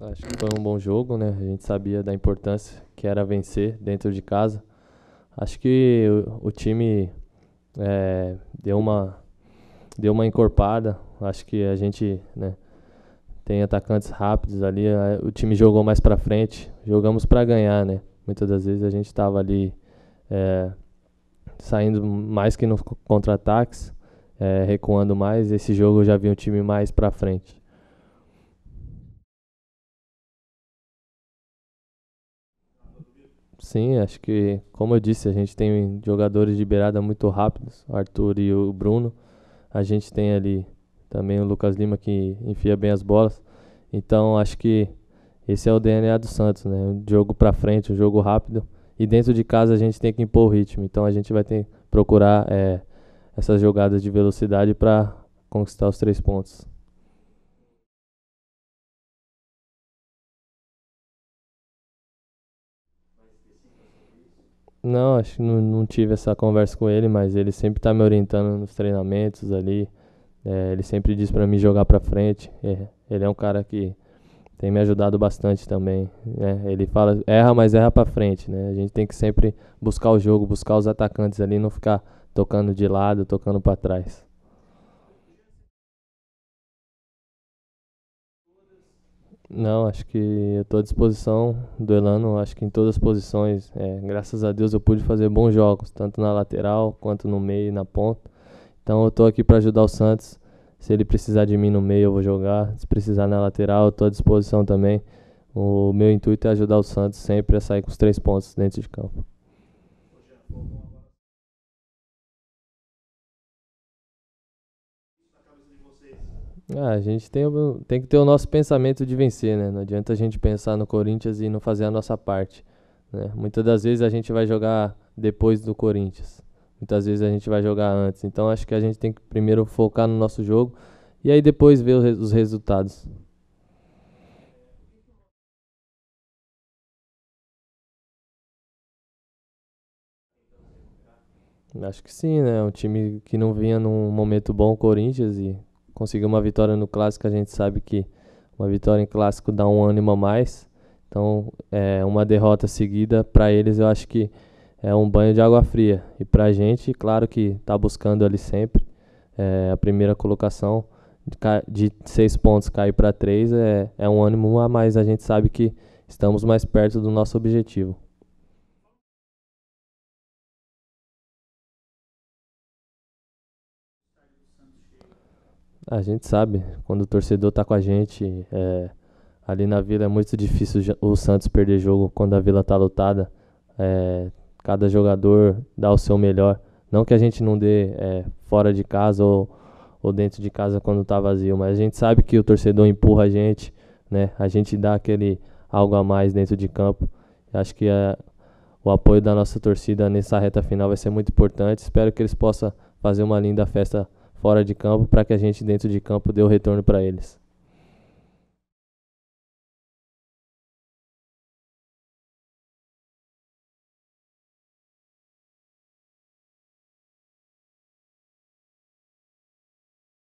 Acho que foi um bom jogo, né? A gente sabia da importância que era vencer dentro de casa. Acho que o, o time é, deu uma deu uma encorpada. Acho que a gente né, tem atacantes rápidos ali. É, o time jogou mais para frente. Jogamos para ganhar, né? Muitas das vezes a gente estava ali é, saindo mais que nos contra-ataques, é, recuando mais. Esse jogo eu já vi um time mais para frente. Sim, acho que, como eu disse, a gente tem jogadores de beirada muito rápidos, Arthur e o Bruno. A gente tem ali também o Lucas Lima que enfia bem as bolas. Então, acho que esse é o DNA do Santos, né? Um jogo para frente, um jogo rápido. E dentro de casa a gente tem que impor o ritmo. Então, a gente vai ter que procurar é, essas jogadas de velocidade para conquistar os três pontos. Não, acho que não, não tive essa conversa com ele, mas ele sempre tá me orientando nos treinamentos ali. É, ele sempre diz para mim jogar para frente. É, ele é um cara que tem me ajudado bastante também. Né? Ele fala, erra, mas erra para frente, né? A gente tem que sempre buscar o jogo, buscar os atacantes ali, não ficar tocando de lado, tocando para trás. Não, acho que eu estou à disposição do Elano, acho que em todas as posições. É, graças a Deus eu pude fazer bons jogos, tanto na lateral quanto no meio e na ponta. Então eu estou aqui para ajudar o Santos. Se ele precisar de mim no meio, eu vou jogar. Se precisar na lateral, eu estou à disposição também. O meu intuito é ajudar o Santos sempre a sair com os três pontos dentro de campo. Ah, a gente tem, tem que ter o nosso pensamento de vencer, né? Não adianta a gente pensar no Corinthians e não fazer a nossa parte, né? Muitas das vezes a gente vai jogar depois do Corinthians, muitas vezes a gente vai jogar antes. Então acho que a gente tem que primeiro focar no nosso jogo e aí depois ver os os resultados. Acho que sim, né? Um time que não vinha num momento bom, o Corinthians, e conseguir uma vitória no clássico, a gente sabe que uma vitória em clássico dá um ânimo a mais. Então, é, uma derrota seguida para eles, eu acho que é um banho de água fria. E para a gente, claro que está buscando ali sempre é, a primeira colocação de, seis pontos cair para três é, é um ânimo a mais. A gente sabe que estamos mais perto do nosso objetivo. A gente sabe, quando o torcedor tá com a gente, é, ali na Vila é muito difícil o Santos perder jogo quando a Vila tá lotada. É, cada jogador dá o seu melhor. Não que a gente não dê é, fora de casa ou, ou dentro de casa quando tá vazio, mas a gente sabe que o torcedor empurra a gente, né? A gente dá aquele algo a mais dentro de campo. Acho que é, o apoio da nossa torcida nessa reta final vai ser muito importante. Espero que eles possam fazer uma linda festa fora de campo para que a gente dentro de campo dê o retorno para eles.